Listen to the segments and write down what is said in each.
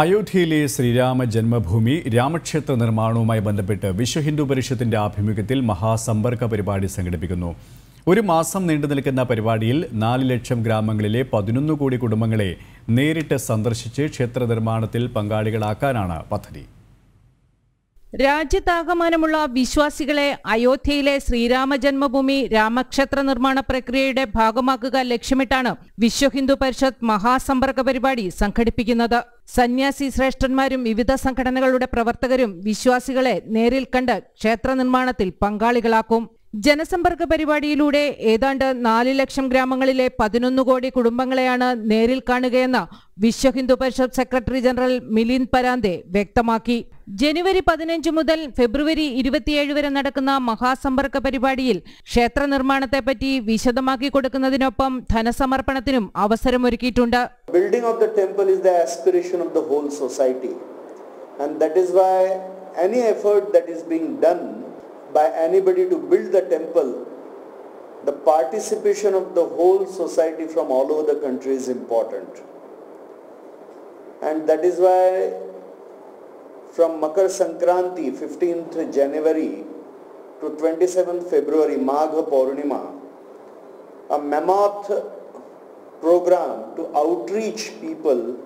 അയോധ്യയിലെ ശ്രീരാമ ജന്മഭൂമി രാമക്ഷേത്ര നിർമ്മാണവുമായി ബന്ധപ്പെട്ട് വിശ്വ ഹിന്ദു പരിഷത്തിന്റെ ആഭിമുഖ്യത്തിൽ മഹാസമ്പർക്ക പരിപാടി സംഘടിപ്പിക്കുന്നു ഒരു മാസം നീണ്ടു നിൽക്കുന്ന പരിപാടിയിൽ നാല് ലക്ഷം ഗ്രാമങ്ങളിലെ പതിനൊന്ന് കോടി കുടുംബങ്ങളെ നേരിട്ട് സന്ദർശിച്ച് ക്ഷേത്ര നിർമ്മാണത്തിൽ പങ്കാളികളാക്കാനാണ് പദ്ധതി രാജ്യത്താകമാനമുള്ള വിശ്വാസികളെ അയോധ്യയിലെ ശ്രീരാമ ജന്മഭൂമി രാമക്ഷേത്ര നിർമ്മാണ പ്രക്രിയയുടെ ഭാഗമാക്കുക ലക്ഷ്യമിട്ടാണ് വിശ്വഹിന്ദു പരിഷത്ത് മഹാസമ്പർക്ക പരിപാടി സംഘടിപ്പിക്കുന്നത് സന്യാസി ശ്രേഷ്ഠന്മാരും വിവിധ സംഘടനകളുടെ പ്രവർത്തകരും വിശ്വാസികളെ നേരിൽ കണ്ട് ക്ഷേത്ര നിർമ്മാണത്തിൽ പങ്കാളികളാക്കും ജനസമ്പർക്ക പരിപാടിയിലൂടെ ഏതാണ്ട് നാല് ലക്ഷം ഗ്രാമങ്ങളിലെ പതിനൊന്ന് കോടി കുടുംബങ്ങളെയാണ് നേരിൽ കാണുകയെന്ന് വിശ്വ ഹിന്ദു പരിഷത്ത് സെക്രട്ടറി ജനറൽ മിലിൻ പരാന്തെ വ്യക്തമാക്കി ജനുവരി പതിനഞ്ച് മുതൽ ഫെബ്രുവരി ഇരുപത്തിയേഴ് വരെ നടക്കുന്ന മഹാസമ്പർക്ക പരിപാടിയിൽ ക്ഷേത്ര നിർമ്മാണത്തെപ്പറ്റി വിശദമാക്കി കൊടുക്കുന്നതിനൊപ്പം ധനസമർപ്പണത്തിനും അവസരമൊരുക്കിയിട്ടുണ്ട് building of the temple the aspiration of the whole society and that is why any effort that is done by anybody to build the temple, the participation of the whole society from all over the country is important. And that is why from Makar Sankranti, 15th January to 27th February, Magha Purnima, a mammoth program to outreach people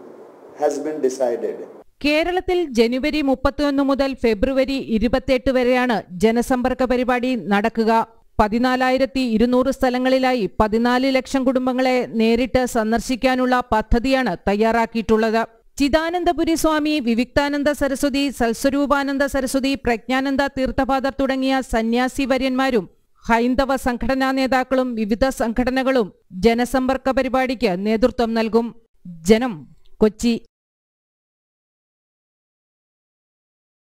has been decided. കേരളത്തിൽ ജനുവരി മുപ്പത്തിയൊന്ന് മുതൽ ഫെബ്രുവരി ഇരുപത്തിയെട്ട് വരെയാണ് ജനസമ്പർക്ക പരിപാടി നടക്കുക പതിനാലായിരത്തി ഇരുന്നൂറ് സ്ഥലങ്ങളിലായി പതിനാല് ലക്ഷം കുടുംബങ്ങളെ നേരിട്ട് സന്ദർശിക്കാനുള്ള പദ്ധതിയാണ് തയ്യാറാക്കിയിട്ടുള്ളത് ചിദാനന്ദപുരി സ്വാമി വിവിക്താനന്ദ സരസ്വതി സൽസ്വരൂപാനന്ദ സരസ്വതി പ്രജ്ഞാനന്ദ തീർത്ഥപാദർ തുടങ്ങിയ സന്യാസി വര്യന്മാരും ഹൈന്ദവ സംഘടനാ നേതാക്കളും വിവിധ സംഘടനകളും ജനസമ്പർക്ക പരിപാടിക്ക് നേതൃത്വം നൽകും ജനം കൊച്ചി